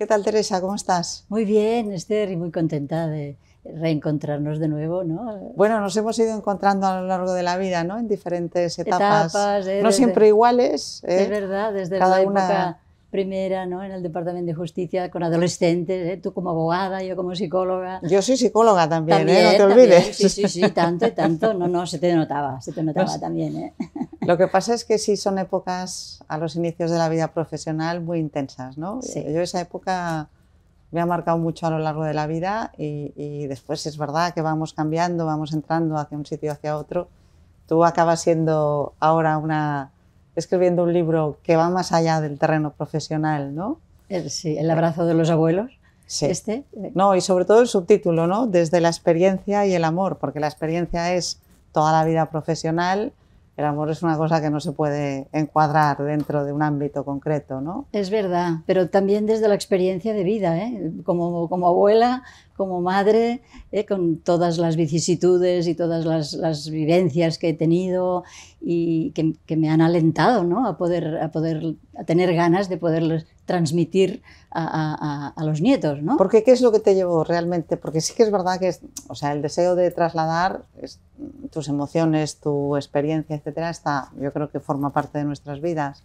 ¿Qué tal, Teresa? ¿Cómo estás? Muy bien, Esther, y muy contenta de reencontrarnos de nuevo, ¿no? Bueno, nos hemos ido encontrando a lo largo de la vida, ¿no? En diferentes etapas. Eh, no siempre iguales. Eh, es verdad, desde la época primera ¿no? en el Departamento de Justicia con adolescentes, ¿eh? tú como abogada, yo como psicóloga. Yo soy psicóloga también, ¿eh? no te olvides. Sí, sí, sí, tanto y tanto. No, no, se te notaba, se te notaba también. ¿eh? Lo que pasa es que sí son épocas a los inicios de la vida profesional muy intensas, ¿no? Yo esa época me ha marcado mucho a lo largo de la vida y después es verdad que vamos cambiando, vamos entrando hacia un sitio, hacia otro. Tú acabas siendo ahora una escribiendo un libro que va más allá del terreno profesional, ¿no? Sí, El abrazo de los abuelos. Sí. Este. Eh, no, y sobre todo el subtítulo, ¿no? Desde la experiencia y el amor, porque la experiencia es toda la vida profesional, el amor es una cosa que no se puede encuadrar dentro de un ámbito concreto, ¿no? Es verdad, pero también desde la experiencia de vida, ¿eh? como, como abuela, como madre, eh, con todas las vicisitudes y todas las, vivencias que he tenido y que, me han alentado ¿no? a, poder, a, poder, a tener ganas de poder transmitir a, los nietos. ¿no? Porque qué es lo que te llevó realmente, porque sí que es verdad que o sea, el deseo de trasladar tus emociones, tu experiencia, etcétera, está, yo creo que forma parte de nuestras vidas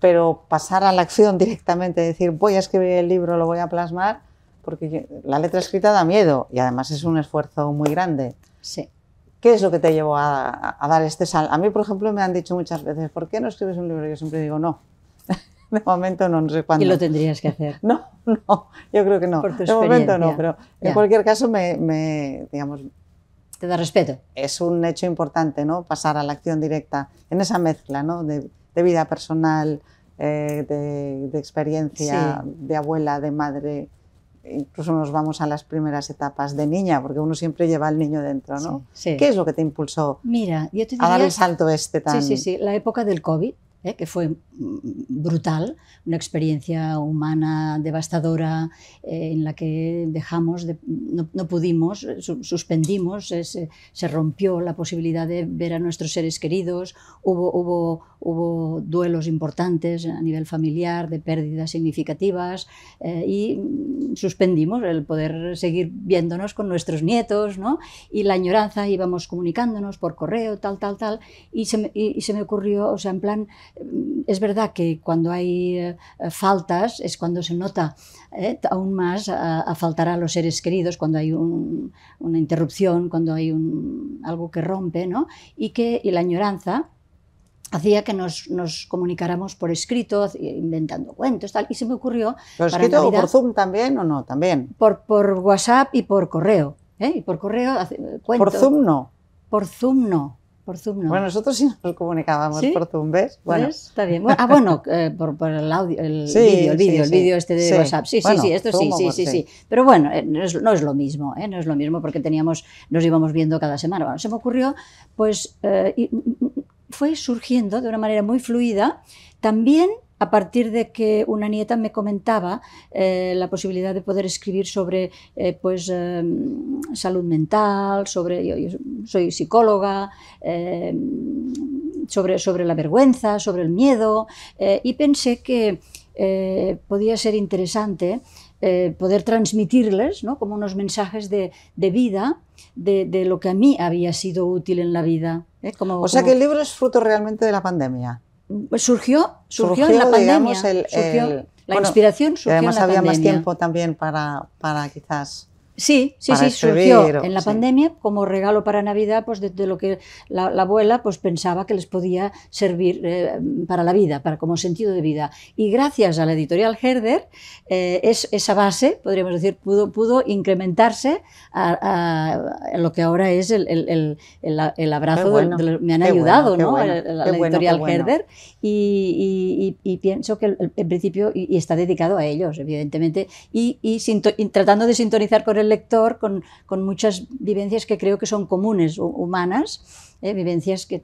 pero pasar a la acción directamente, decir voy a escribir el libro, lo voy a plasmar, porque la letra escrita da miedo y además es un esfuerzo muy grande. Sí. ¿Qué es lo que te llevó a, dar este sal? A mí, por ejemplo, me han dicho muchas veces, ¿por qué no escribes un libro? Yo siempre digo, no. de momento no, no sé cuándo. Y lo tendrías que hacer. No, no, yo creo que no. Por tu de momento no, pero en cualquier caso me, digamos... Te da respeto. Es un hecho importante, ¿no? Pasar a la acción directa en esa mezcla, ¿no? De, vida personal, eh, de, experiencia, de abuela, de madre incluso nos vamos a las primeras etapas de niña, porque uno siempre lleva al niño dentro, ¿no? Sí, ¿Qué es lo que te impulsó Mira, yo te a dar el salto este tan... Sí, sí, sí, la época del COVID. ¿eh? que fue mm, brutal, una experiencia humana devastadora eh, en la que dejamos, no, pudimos, eh, suspendimos, se, rompió la posibilidad de ver a nuestros seres queridos, hubo, hubo, hubo duelos importantes a nivel familiar, de pérdidas significativas y mm, suspendimos el poder seguir viéndonos con nuestros nietos ¿no? y la añoranza íbamos comunicándonos por correo, tal, tal, tal, y se y se me ocurrió, o sea, en plan, Mm, es verdad que cuando hay eh, faltas es cuando se nota eh, aún más a, faltar a los seres queridos, cuando hay una interrupción, cuando hay un, algo que rompe, ¿no? Y que la añoranza hacía que nos, comunicáramos por escrito, inventando cuentos, tal. Y se me ocurrió... ¿Por escrito por Zoom también o no? También. Por, WhatsApp y por correo. ¿eh? Y por correo Por Zoom no. Por Zoom no. Por Zoom no. Bueno, nosotros sí nos comunicábamos por Zoom, ¿ves? Bueno. ¿Ves? Está bien. ah, bueno, eh, por, el audio, el vídeo, el vídeo, el vídeo este de WhatsApp. Sí, sí, sí, esto sí, sí, sí, sí. Pero bueno, eh, no, es, lo mismo, ¿eh? No es lo mismo porque teníamos, nos íbamos viendo cada semana. Bueno, se me ocurrió, pues, eh, mm, mm, mm, fue surgiendo de una manera muy fluida también a partir de que una nieta me comentaba eh, la posibilidad de poder escribir sobre eh, pues, em, salud mental, sobre, yo, soy psicóloga, em, sobre, sobre la vergüenza, sobre el miedo, eh, y pensé que podía ser interesante poder transmitirles como unos mensajes de, vida de, lo que a mí había sido útil en la vida. o sea que el libro es fruto realmente de la pandemia surgió, surgió, en la pandemia. la inspiración surgió. Además en la había más tiempo también para, para quizás Sí, sí, sí, este surgió en la pandemia como regalo para Navidad, pues de, lo que la, abuela pues pensaba que les podía servir eh, para la vida, para como sentido de vida. Y gracias a la editorial Herder, eh, es, esa base, podríamos decir, pudo, pudo incrementarse a, lo que ahora es el, el, el, abrazo. me han ayudado, ¿no? la, editorial Herder y, pienso que en principio y, está dedicado a ellos, evidentemente, y, tratando de sintonizar con el lector con, muchas vivencias que creo que son comunes, humanas, eh, vivencias que,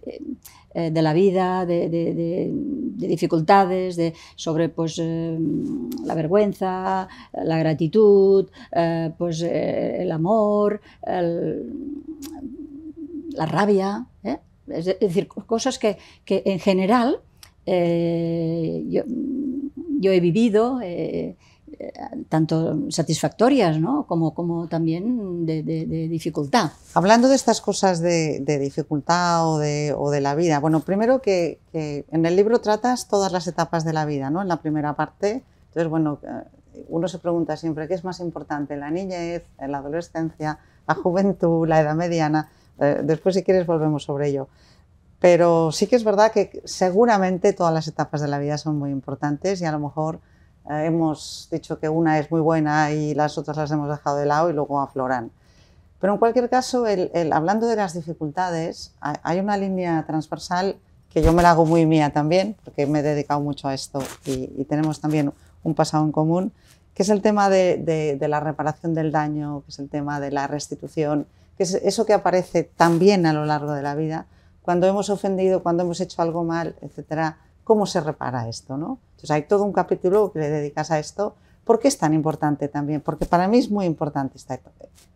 eh, de la vida, de, dificultades, de, sobre pues, eh, la vergüenza, la gratitud, pues, el amor, la rabia. Es decir, cosas que, en general yo, yo, he vivido tanto satisfactorias ¿no? como, como también de, dificultad. Hablando de estas cosas de, dificultad o, de, la vida, bueno, primero que, en el libro tratas todas las etapas de la vida, ¿no? En la primera parte, entonces, bueno, eh, uno se pregunta siempre qué es más importante, la niñez, la adolescencia, la juventud, la edad mediana. Eh, después, si quieres, volvemos sobre ello. Pero sí que es verdad que seguramente todas las etapas de la vida son muy importantes y a lo mejor eh, hemos dicho que una es muy buena y las otras las hemos dejado de lado y luego afloran. Pero en cualquier caso, hablando de las dificultades, hay una línea transversal que yo me la hago muy mía también, porque me he dedicado mucho a esto y, tenemos también un pasado en común, que es el tema de, de, la reparación del daño, que es el tema de la restitución, que es eso que aparece también a lo largo de la vida, cuando hemos ofendido, cuando hemos hecho algo mal, etcétera cómo se repara esto, ¿no? Entonces hay todo un capítulo que le dedicas a esto. ¿Por qué es tan importante también? Porque para mí es muy importante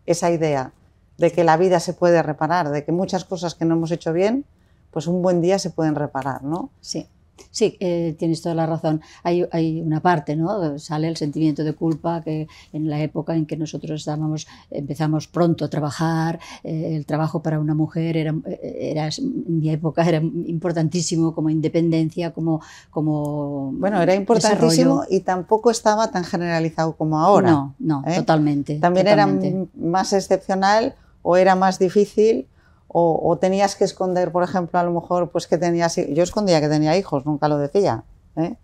esa idea de que la vida se puede reparar, de que muchas cosas que no hemos hecho bien, pues un buen día se pueden reparar, ¿no? Sí. Sí, eh, tienes toda la razón. Hay, una parte, ¿no? Sale el sentimiento de culpa que en la época en que nosotros empezamos pronto a trabajar, eh, el trabajo para una mujer eh, era, en mi época era importantísimo como independencia, como... bueno, era importantísimo y tampoco estaba tan generalizado como ahora. No, no, totalmente. También era más excepcional o era más difícil o, o, tenías que esconder, por ejemplo, a lo mejor, pues que tenías... Yo escondía que tenía hijos, nunca lo decía. ¿eh?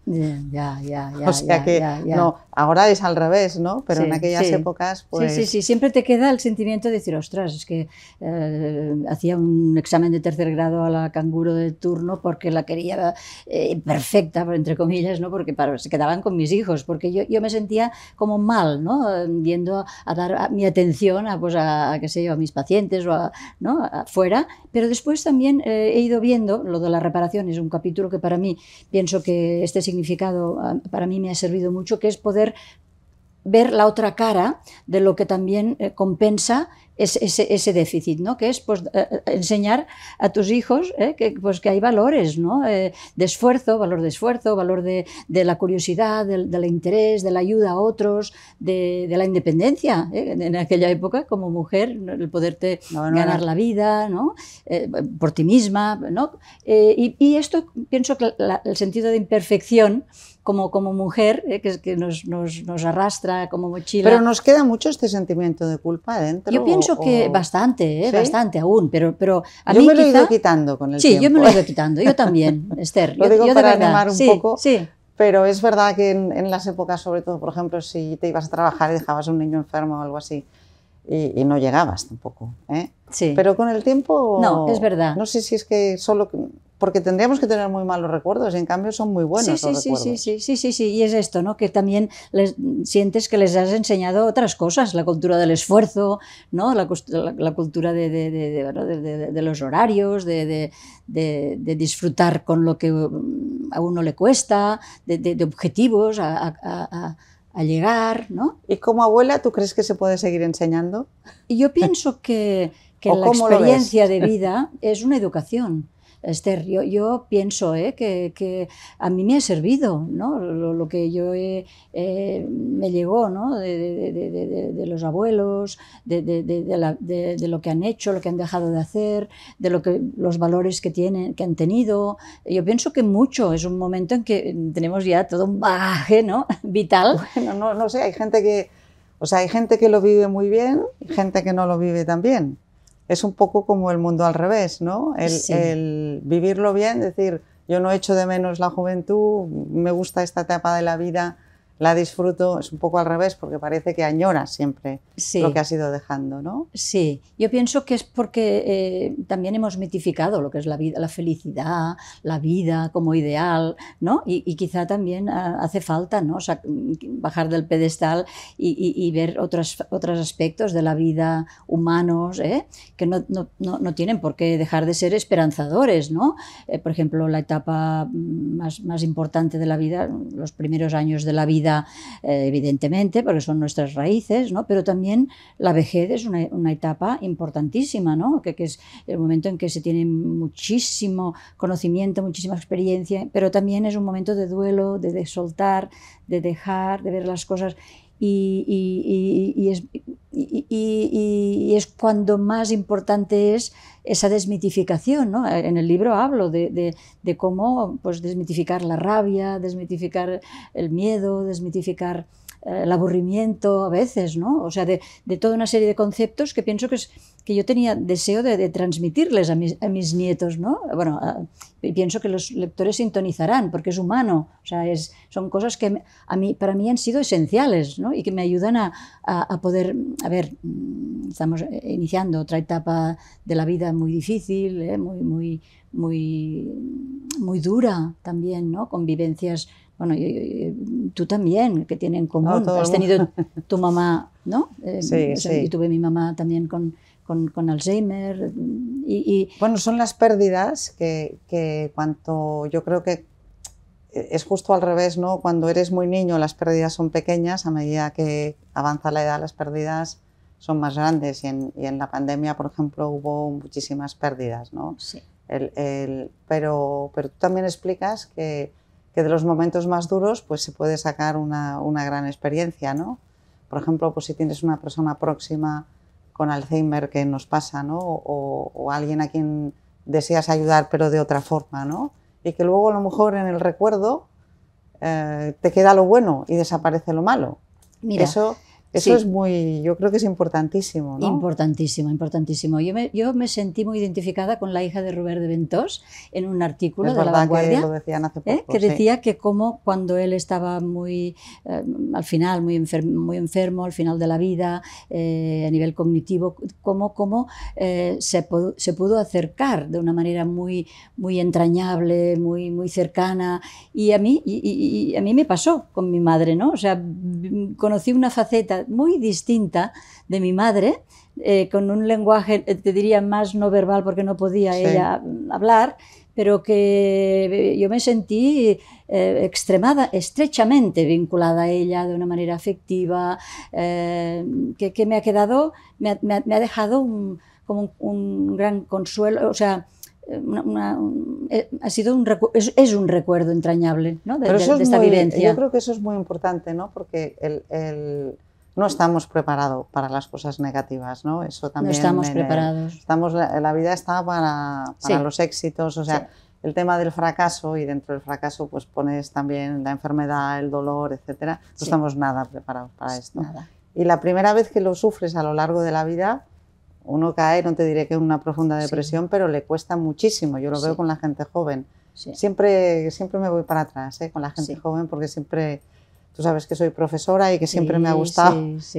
Ya, ya, ya. O sea que no, ahora es al revés, ¿no? Pero en aquellas épocas, pues. Sí, sí, pues sí. Siempre te queda el sentimiento de decir, ostras, es que eh, hacía un examen de tercer grado a la canguro de turno porque la quería eh, perfecta, entre comillas, ¿no? Porque para, se quedaban con mis hijos, porque yo, yo me sentía como mal, ¿no? Viendo a dar mi atención a, pues, a, qué sé yo, a mis pacientes o ¿no? Afuera. Pero después también he ido viendo, lo de la reparación es un capítulo que para mí pienso que este significado ah, para mí me ha servido mucho, que es poder ver la otra cara de lo que también eh, compensa ese, déficit, ¿no? Que es pues, eh, eh, enseñar a tus hijos eh, que, pues, que hay valores, ¿no? de esfuerzo, valor de esfuerzo, valor de, la curiosidad, del, interés, de la ayuda a otros, de, la independencia. En aquella época, como mujer, el poderte ganar la vida, ¿no? por ti misma, ¿no? Y, esto pienso que el sentido de imperfección como, mujer, que, nos, arrastra como mochila. Pero nos queda mucho este sentimiento de culpa dentro. Yo pienso que bastante, ¿eh? bastante aún, pero, pero a yo me lo he ido quitando con el tiempo. Sí, yo me lo he ido ¿eh? quitando, yo también, Esther. lo yo, digo para de animar un poco. Sí. Pero es verdad que en, en, las épocas, sobre todo, por ejemplo, si te ibas a trabajar y dejabas un niño enfermo o algo así, y, no llegabas tampoco. ¿eh? Sí. Pero con el tiempo... No, es verdad. No sé si es que solo... Porque tendríamos que tener muy malos recuerdos, y en cambio son muy buenos. Sí, sí, los sí, recuerdos. sí, sí, sí, sí, sí, y es esto, ¿no? Que también sientes que les has enseñado otras cosas, la cultura del esfuerzo, ¿no? La, la, cultura de, de, de, los horarios, de, disfrutar con lo que mm, a uno le cuesta, de, objetivos, a a llegar, ¿no? ¿Y como abuela tú crees que se puede seguir enseñando? Y yo pienso que, que la experiencia de vida es una educación. Esther, yo, yo pienso eh, que, a mí me ha servido lo, que yo eh, me llegó de, los abuelos, de, lo que han hecho, lo que han dejado de hacer, de lo que, los valores que, tienen, que han tenido. Yo pienso que mucho, es un momento en que tenemos ya todo un bagaje ¿no? vital. Bueno, no, sé, hay gente que... O sea, hay gente que lo vive muy bien y gente que no lo vive tan bien es un poco como el mundo al revés, ¿no? El, el vivirlo bien, decir, yo no echo de menos la juventud, me gusta esta etapa de la vida, la disfruto, es un poco al revés, porque parece que añora siempre lo que ha ido dejando, ¿no? Sí, yo pienso que es porque eh, también hemos mitificado lo que es la vida, la felicidad, la vida como ideal, ¿no? Y, quizá también ah, hace falta, ¿no? bajar del pedestal y, ver otros, otros aspectos de la vida humanos, ¿eh? Que no, tienen por qué dejar de ser esperanzadores, ¿no? Eh, por ejemplo, la etapa mm, más importante de la vida, los primeros años de la vida, eh, evidentemente, porque son nuestras raíces, ¿no? pero también la vejez es una, etapa importantísima, ¿no? que, es el momento en que se tiene muchísimo conocimiento, muchísima experiencia, pero también es un momento de duelo, de soltar, de dejar, de ver las cosas y, es, cuando más importante es esa desmitificación. ¿no? En el libro hablo de, de cómo pues, desmitificar la rabia, desmitificar el miedo, desmitificar eh, el aburrimiento a veces, ¿no? O sea, de, toda una serie de conceptos que pienso que, es, que yo tenía deseo de, transmitirles a mis, nietos, ¿no? Bueno, y pienso que los lectores sintonizarán porque es humano, o sea, es, son cosas que a mí, para mí han sido esenciales, ¿no? Y que me ayudan a, poder, a ver, mm, estamos iniciando otra etapa de la vida muy difícil, ¿eh? muy, muy, muy, muy dura también, ¿no? Convivencias bueno, tú también, que tienen en común. Has tenido tu mamá, ¿no? Eh, sí, sí. Yo tuve mi mamá también con, con, Alzheimer. Y, Bueno, son las pérdidas que, que cuanto yo creo que eh, es justo al revés, ¿no? Cuando eres muy niño las pérdidas son pequeñas, a medida que avanza la edad las pérdidas son más grandes y en, y en la pandemia, por ejemplo, hubo muchísimas pérdidas, ¿no? Sí. El, el, pero, pero tú también explicas que que de los momentos más duros pues se puede sacar una, gran experiencia, ¿no? Por ejemplo, pues si tienes una persona próxima con Alzheimer que nos pasa, ¿no? O, alguien a quien deseas ayudar pero de otra forma, ¿no? Y que luego a lo mejor en el recuerdo eh, te queda lo bueno y desaparece lo malo. Mira, eso es muy, yo creo que es importantísimo, ¿no? Importantísimo, importantísimo. Yo me, yo me sentí muy identificada con la hija de Robert de Ventós en un artículo de La Vanguardia, ¿eh? que, decía que como cuando él estaba muy, eh, al final, muy enfermo, muy enfermo, al final de la vida, eh, a nivel cognitivo, cómo, se, se, pudo acercar de una manera muy, muy entrañable, muy, muy cercana. Y a, mí, y, y, y a mí me pasó con mi madre, ¿no? O sea, conocí una faceta muy distinta de mi madre, eh, con un lenguaje, eh, te diría, más no verbal porque no podía ella mm, hablar, pero que eh, yo me sentí extremada, estrechamente vinculada a ella de una manera afectiva, que, me ha quedado, me ha, dejado un, como un, gran consuelo, o sea, ha sido un es, es, un recuerdo entrañable de, esta vivencia. Yo creo que eso es muy importante, ¿no? porque el no estamos preparados para las cosas negativas, ¿no? Eso también. No estamos en, preparados. la vida está para, para los éxitos, o sea, el tema del fracaso y dentro del fracaso pues pones también la enfermedad, el dolor, etcétera. No estamos nada preparados para esto. Nada. Y la primera vez que lo sufres a lo largo de la vida, uno cae, no te diré que es una profunda depresión, pero le cuesta muchísimo. Yo lo veo con la gente joven. Siempre, siempre me voy para atrás ¿eh? con la gente joven porque siempre Tú sabes que soy profesora y que siempre me ha gustado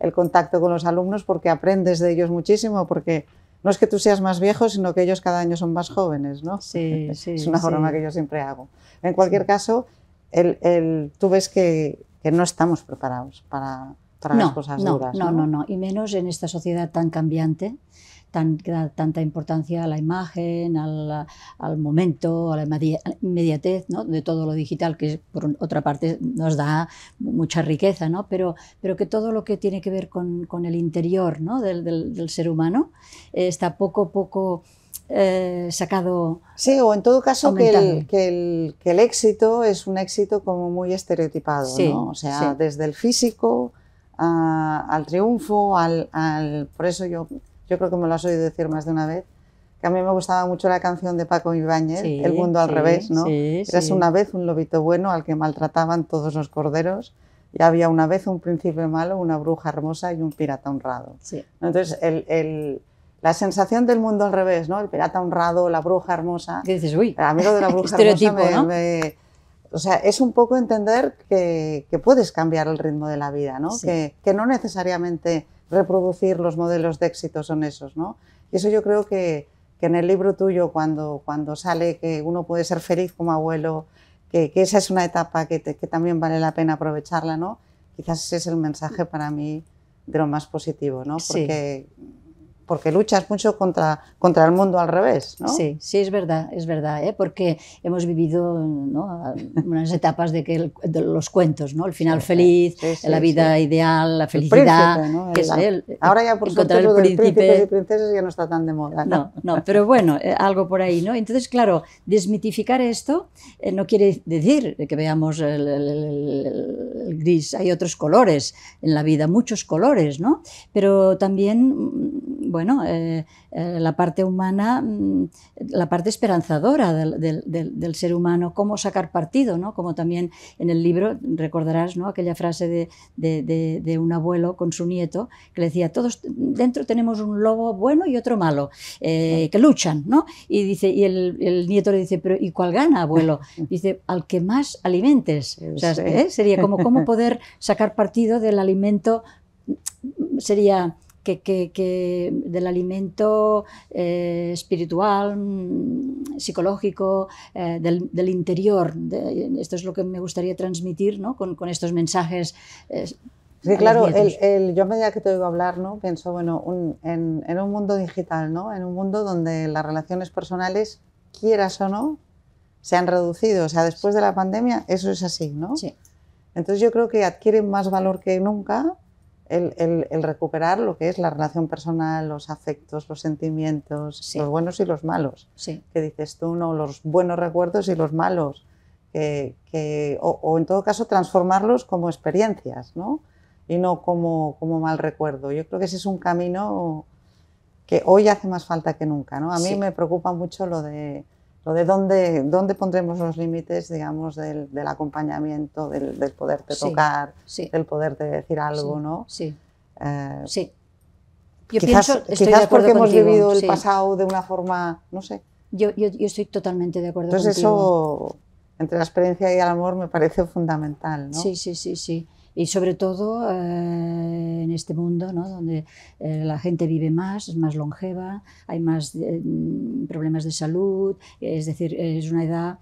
El, contacto con los alumnos porque aprendes de ellos muchísimo, porque no es que tú seas más viejo, sino que ellos cada año son más jóvenes, ¿no? es una forma que yo siempre hago. En cualquier caso, el, tú ves que, no estamos preparados para, para las cosas duras. No, no, no, no, y menos en esta sociedad tan cambiante tan, tanta importancia a la imagen, al, momento, a la inmediatez ¿no? de todo lo digital, que por otra parte nos da mucha riqueza, ¿no? pero, pero que todo lo que tiene que ver con, el interior ¿no? del, ser humano eh, está poco a poco... Eh, sacado. Sí, o en todo caso que el, que el, éxito es un éxito como muy estereotipado, O sea, desde el físico ah, al triunfo, al, al, Por eso yo yo creo que me lo has oído decir más de una vez, que a mí me gustaba mucho la canción de Paco Ibáñez, El mundo al revés, ¿no? Sí, una vez un lobito bueno al que maltrataban todos los corderos y había una vez un príncipe malo, una bruja hermosa y un pirata honrado. Entonces, el, la sensación del mundo al revés, ¿no? El pirata honrado, la bruja hermosa. ¿Qué dices, uy, a de la bruja hermosa o sea, es un poco entender que, puedes cambiar el ritmo de la vida, ¿no? Que, que no necesariamente reproducir los modelos de éxito son esos, ¿no? Y eso yo creo que, que en el libro tuyo, cuando, cuando sale que uno puede ser feliz como abuelo, que, que esa es una etapa que, que, también vale la pena aprovecharla, ¿no? Quizás ese es el mensaje para mí de lo más positivo, ¿no? Porque sí porque luchas mucho contra, contra el mundo al revés, ¿no? Sí, sí, es verdad, es verdad, ¿eh? porque hemos vivido ¿no? unas etapas de, que los cuentos, ¿no? El final feliz, la vida ideal, la felicidad. El príncipe, que es el, Ahora ya por suerte príncipe. y princesas ya no está tan de moda. ¿no? no, pero bueno, eh, algo por ahí, ¿no? Entonces, claro, desmitificar esto eh, no quiere decir que veamos el, gris, hay otros colores en la vida, muchos colores, ¿no? Pero también, bueno, mm, bueno, eh, eh, la parte humana, mm, la parte esperanzadora del, ser humano, cómo sacar partido, ¿no? Como también en el libro recordarás, ¿no? Aquella frase de, un abuelo con su nieto que le decía, todos dentro tenemos un lobo bueno y otro malo, eh, que luchan, ¿no? Y, dice, y el, el, nieto le dice, pero ¿y cuál gana, abuelo? Dice, al que más alimentes. O sea, sería como cómo poder sacar partido del alimento sería que, del alimento eh, espiritual, mm, psicológico, eh, del, interior. esto es lo que me gustaría transmitir con, estos mensajes. Eh, sí, claro, yo a medida que te oigo hablar, ¿no? pienso bueno, en, un mundo digital, en un mundo donde las relaciones personales, quieras o no, se han reducido. O sea, después de la pandemia, eso es así, ¿no? Entonces yo creo que adquieren más valor que nunca el, recuperar lo que es la relación personal, los afectos, los sentimientos, los buenos y los malos. Sí. Que dices tú, no, los buenos recuerdos y los malos. o, en todo caso transformarlos como experiencias, ¿no? Y no como, como mal recuerdo. Yo creo que ese es un camino que hoy hace más falta que nunca, A mí me preocupa mucho lo de de dónde, dónde pondremos los límites, digamos, del, del acompañamiento, del, del poderte tocar, sí. del poderte decir algo, sí, ¿no? Sí. Eh, sí. Yo quizás, pienso, quizás porque hemos vivido el pasado de una forma, no sé. Yo, yo, estoy totalmente de acuerdo Entonces eso, entre la experiencia y el amor, me parece fundamental, ¿no? Sí, sí, sí, sí. Y sobre todo eh, en este mundo donde eh, la gente vive más, es más longeva, hay más eh, problemas de salud, es decir, es una edad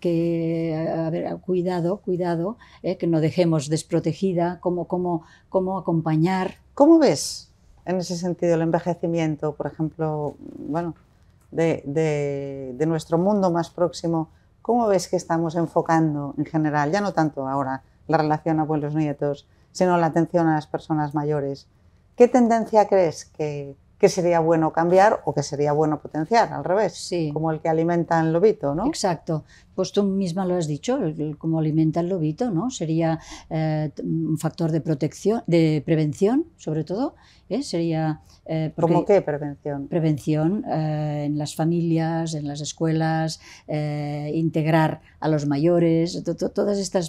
que, a ver, cuidado, cuidado, que no dejemos desprotegida, cómo, cómo, acompañar. ¿Cómo ves en ese sentido el envejecimiento, por ejemplo, bueno, de, de nuestro mundo más próximo? ¿Cómo ves que estamos enfocando en general, ya no tanto ahora la relación abuelos-nietos, sino la atención a las personas mayores. ¿Qué tendencia crees que, que, sería bueno cambiar o que sería bueno potenciar? Al revés, como el que alimenta el lobito, ¿no? Exacto. Pues tú misma lo has dicho, como alimenta el lobito, ¿no? Sería eh, un factor de protección, de prevención, sobre todo. ¿eh? Sería. Eh, ¿Cómo qué prevención? Prevención en las familias, en las escuelas, integrar a los mayores, todas estas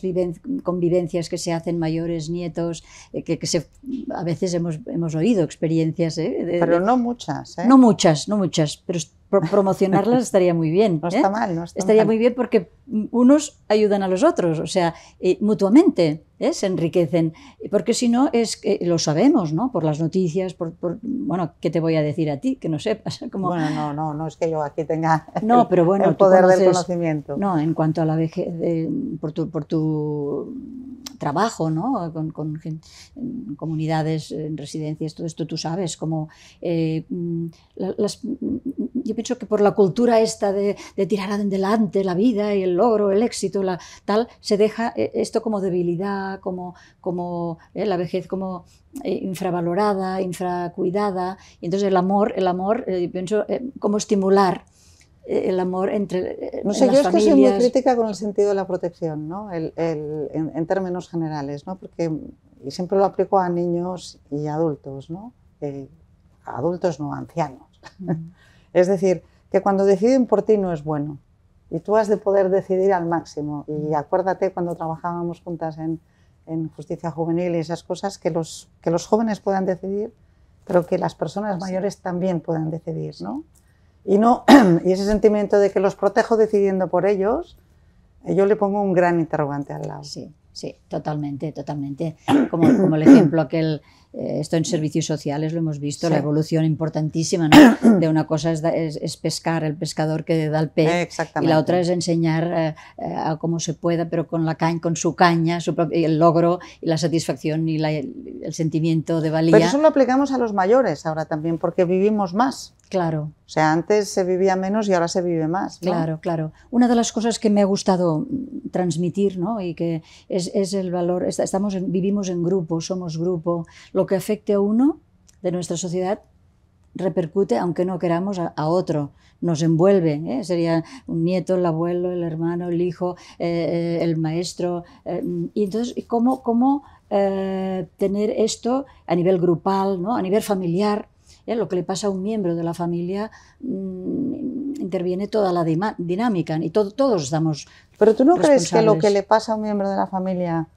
convivencias que se hacen mayores, nietos, que, se, a veces hemos, hemos oído experiencias. pero no muchas. No muchas, no muchas, pero promocionarlas estaría muy bien. No ¿eh? está mal, no está Estaría muy bien porque unos ayudan a los otros, o sea, eh, mutuamente ¿eh? se enriquecen. Porque si no, es que lo sabemos, ¿no? Por las noticias, por, bueno, ¿qué te voy a decir a ti? Que no sepas. Como... Bueno, no, no, no es que yo aquí tenga no, el, pero bueno, el poder del conocimiento. No, en cuanto a la vejez, por, tu, por tu trabajo, ¿no? Con, comunidades, en residencias, todo esto tú sabes, como mm, las yo pienso que por la cultura esta de, tirar adelante la vida y el logro, el éxito, la, tal, se deja eh, esto como debilidad, como, como eh, la vejez como eh, infravalorada, infracuidada. Y entonces el amor, el amor, pienso, ¿cómo estimular el amor entre no sé, yo es que muy crítica con el sentido de la protección, ¿no? en, términos generales, ¿no? Porque siempre lo aplico a niños y adultos, ¿no? adultos no, ancianos. Mm. Es decir, que cuando deciden por ti no es bueno. Y tú has de poder decidir al máximo. Y acuérdate cuando trabajábamos juntas en, justicia juvenil y esas cosas, que los, que los jóvenes puedan decidir, pero que las personas mayores también puedan decidir, ¿no? Y, no, y ese sentimiento de que los protejo decidiendo por ellos, eh, yo le pongo un gran interrogante al lado. Sí. Sí, totalmente, totalmente. Como, como el ejemplo aquel, eh, esto en servicios sociales lo hemos visto, la evolución importantísima, De una cosa es, es, pescar, el pescador que da el pez, y la otra es enseñar eh, eh, a cómo se pueda, pero con, la caña, con su caña, su el logro y la satisfacción y el, el sentimiento de valía. Pero eso lo aplicamos a los mayores ahora también, porque vivimos más. Claro. O sea, antes se vivía menos y ahora se vive más. Claro, claro. Una de las cosas que me ha gustado mm, transmitir, ¿no? Y que es, el valor, estamos vivimos en grupo, somos grupo. Lo que afecte a uno de nuestra sociedad repercute, aunque no queramos, a, otro. Nos envuelve. ¿eh? Sería un nieto, el abuelo, el hermano, el hijo, eh, eh, el maestro. Eh, mm, y entonces, ¿cómo, cómo tener esto a nivel grupal, ¿no? a nivel familiar? ¿eh? Lo que le pasa a un miembro de la familia mm, interviene toda la dinámica y todos estamos. Pero tú no crees que lo que le pasa a un miembro de la familia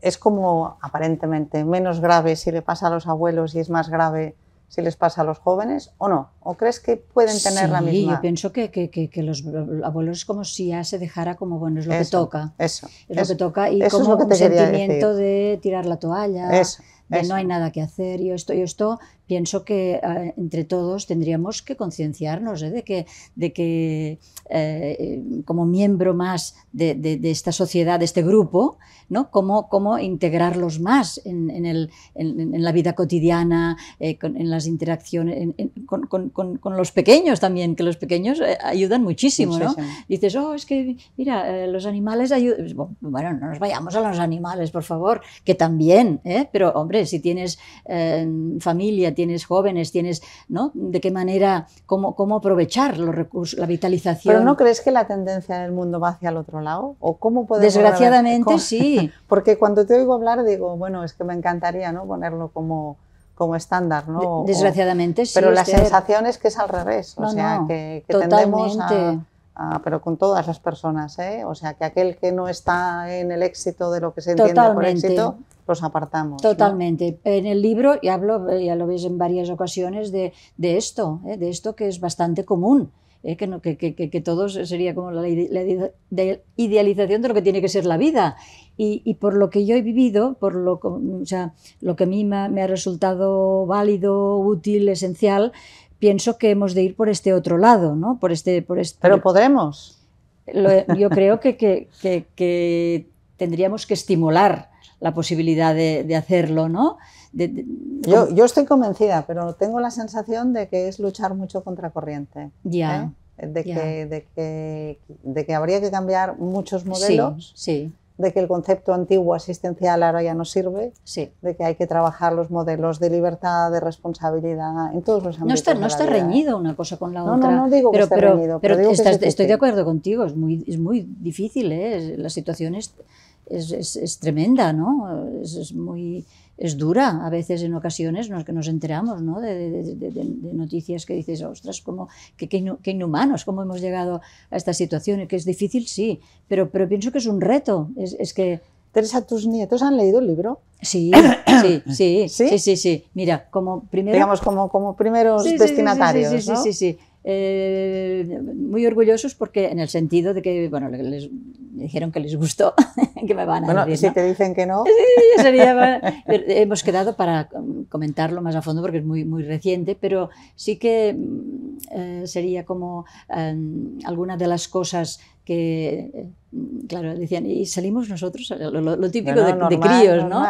es como aparentemente menos grave si le pasa a los abuelos y es más grave si les pasa a los jóvenes o no? ¿O crees que pueden tener la misma? Sí, yo pienso que, los abuelos es como si ya se dejara como, bueno, es lo que toca. Eso. Es lo que toca y como un sentimiento de tirar la toalla, de no hay nada que hacer. Yo esto, yo esto pienso que eh, entre todos tendríamos que concienciarnos ¿eh? de que, de que eh, como miembro más de, esta sociedad, de este grupo, ¿no? cómo, cómo integrarlos más en, la vida cotidiana, en las interacciones, con, los pequeños también, que los pequeños ayudan muchísimo. Dices, oh, es que, mira, los animales ayudan. Pues, bueno, no nos vayamos a los animales, por favor, que también, pero hombre, si tienes familia, tienes jóvenes, tienes, ¿no? De qué manera, cómo, cómo aprovechar los recursos, la vitalización. Pero ¿no crees que la tendencia del mundo va hacia el otro lado? ¿O cómo podemos Desgraciadamente sí. Porque cuando te oigo hablar digo, bueno, es que me encantaría, ¿no? Ponerlo como como estándar, ¿no? Desgraciadamente sí. Pero la sensación es que es al revés, o sea, que, tendemos a, pero con todas las personas, ¿eh? O sea, que aquel que no está en el éxito de lo que se entiende por éxito, los apartamos. Totalmente. En el libro, y hablo, ya lo veis en varias ocasiones, de, de esto, ¿eh? de esto que es bastante común. ¿eh? Que, que, que, que, todos sería como la, idealización de lo que tiene que ser la vida. Y, y por lo que yo he vivido, por lo, o sea, lo que a mí me, ha resultado válido, útil, esencial, pienso que hemos de ir por este otro lado, ¿no? Por este, por este, Pero podemos. yo creo que, que tendríamos que estimular la posibilidad de, hacerlo, ¿no? yo, yo, estoy convencida, pero tengo la sensación de que es luchar mucho contra corriente. Ya. ¿eh? De, Que, de, que, habría que cambiar muchos modelos. Sí, De que el concepto antiguo asistencial ahora ya no sirve. Sí. De que hay que trabajar los modelos de libertad, de responsabilidad, en todos los ámbitos. No está, no ¿eh? reñido una cosa con la otra. No, no digo pero, que esté reñido. Pero, estoy de acuerdo contigo, es muy, es muy difícil, ¿eh? la situación es es, es, tremenda, ¿no? Es, muy es dura a veces en ocasiones nos, que nos enteramos ¿no? de, noticias que dices, ostras, cómo, qué, qué, inhumanos, cómo hemos llegado a esta situación, y que es difícil, sí, pero, pero pienso que es un reto, es, es que... Teresa, ¿tus nietos han leído el libro? Sí, sí, sí, sí, sí, sí, mira, como primero... Digamos, como, como primeros destinatarios, sí, sí, ¿no? sí, eh, muy orgullosos porque en el sentido de que, bueno, les, dijeron que les gustó que me van a bueno, si te dicen que no. Sí, sería, hemos quedado para mm, comentarlo más a fondo porque es muy, reciente, pero sí que mm, eh, sería como em, alguna de las cosas que, mm, claro, decían, y salimos nosotros, lo, típico de, críos, ¿no?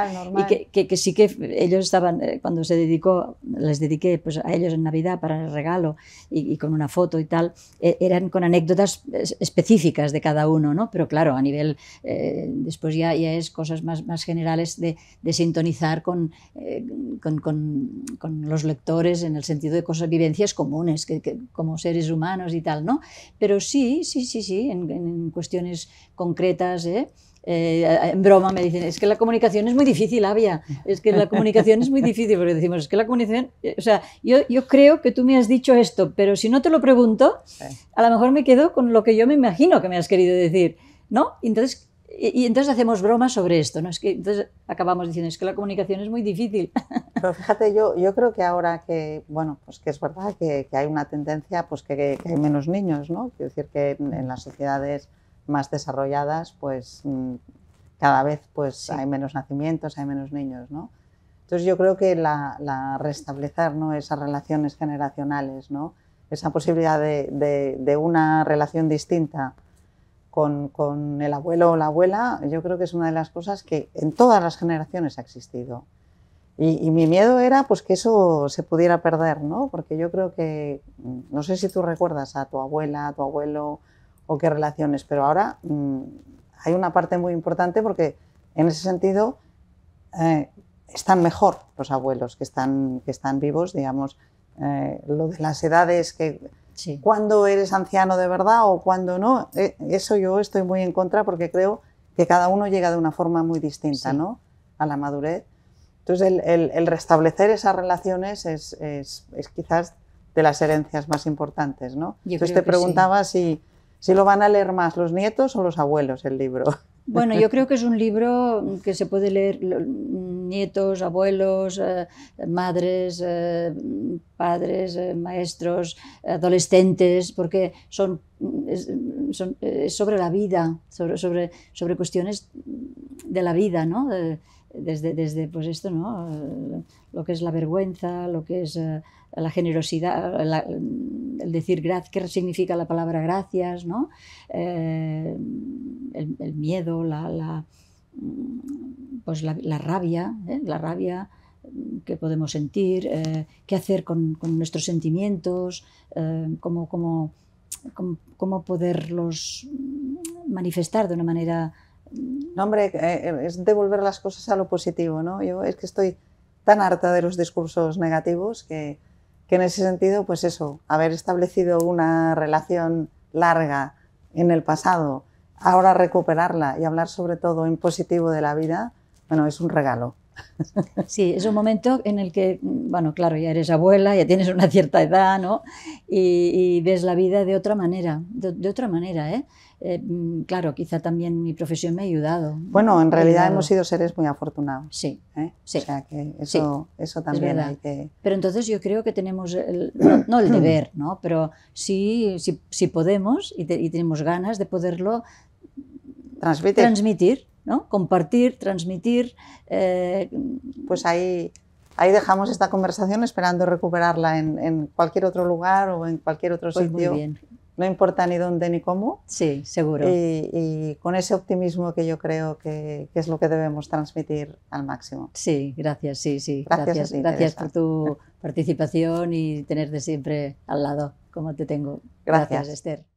Y que, sí que ellos estaban, eh, cuando se dedicó, les dediqué pues, a ellos en Navidad para el regalo y, con una foto y tal, e, eran con anécdotas eh, específicas de cada uno, ¿no? Pero claro, a nivel después ya, ya es cosas más, más generales de, sintonizar eh, con, con, los lectores en el sentido de cosas, vivencias comunes, que, como seres humanos y tal, ¿no? Pero sí, sí, sí, sí, en, cuestiones concretas, ¿eh? Eh, en broma me dicen, es que la comunicación es muy difícil, Avia, es que la comunicación es muy difícil, porque decimos, es que la comunicación, o sea, yo, yo creo que tú me has dicho esto, pero si no te lo pregunto, a lo mejor me quedo con lo que yo me imagino que me has querido decir, ¿no? Entonces, y, entonces hacemos bromas sobre esto, ¿no? Es que entonces acabamos diciendo, es que la comunicación es muy difícil. Pero fíjate, yo, yo creo que ahora que, bueno, pues que es verdad que, que hay una tendencia, pues que, hay menos niños, ¿no? Quiero decir que en, las sociedades más desarrolladas, pues mm, cada vez pues hay menos nacimientos, hay menos niños, ¿no? Entonces yo creo que la, restablecer ¿no? esas relaciones generacionales, ¿no? Esa posibilidad de, de, de una relación distinta con, con, el abuelo o la abuela, yo creo que es una de las cosas que en todas las generaciones ha existido. Y, mi miedo era pues que eso se pudiera perder, ¿no? Porque yo creo que, mm, no sé si tú recuerdas a tu abuela, a tu abuelo o qué relaciones, pero ahora mm, hay una parte muy importante porque en ese sentido eh, están mejor los abuelos que están, que están vivos, digamos, eh, lo de las edades que Sí. eres anciano de verdad o cuando no? Eh, eso yo estoy muy en contra porque creo que cada uno llega de una forma muy distinta ¿no? a la madurez. Entonces, el, restablecer esas relaciones es, es, quizás de las herencias más importantes. ¿no? Entonces, te preguntaba si, si lo van a leer más los nietos o los abuelos el libro. Bueno, yo creo que es un libro que se puede leer nietos, abuelos, eh, madres, eh, padres, eh, maestros, adolescentes, porque son, es, sobre la vida, sobre, sobre, sobre, cuestiones de la vida, ¿no? desde, pues esto, eh, lo que es la vergüenza, lo que es eh, la generosidad, el decir gracias, qué significa la palabra gracias, ¿no? Eh, el, miedo, la, mm, pues la, rabia, la rabia mm, que podemos sentir, qué hacer con, nuestros sentimientos, cómo poderlos mm, manifestar de una manera no, hombre, eh, eh, es devolver las cosas a lo positivo, ¿no? Yo es que estoy tan harta de los discursos negativos que, que en ese sentido, pues eso, haber establecido una relación larga en el pasado, ahora recuperarla y hablar sobre todo en positivo de la vida, bueno, es un regalo. Sí, es un momento en el que, bueno, claro, ya eres abuela, ya tienes una cierta edad, ¿no? Y, ves la vida de otra manera, de otra manera, ¿eh? Eh, mm, claro, quizá también mi profesión me ha ayudado. Bueno, en realidad hemos sido seres muy afortunados. Sí, ¿eh? sí. O sea que eso, eso también hay que... Pero entonces yo creo que tenemos, no, el deber, ¿no? pero sí, sí, podemos y, tenemos ganas de poderlo transmitir, transmitir ¿no? compartir, transmitir. Eh, pues ahí... Ahí dejamos esta conversación esperando recuperarla en, cualquier otro lugar o en cualquier otro pues sitio. Muy bien no importa ni dónde ni cómo. Sí, seguro. Y, con ese optimismo que yo creo que, es lo que debemos transmitir al máximo. Sí, gracias, sí, sí. Gracias, gracias, por tu participación y tenerte siempre al lado, como te tengo. gracias Esther.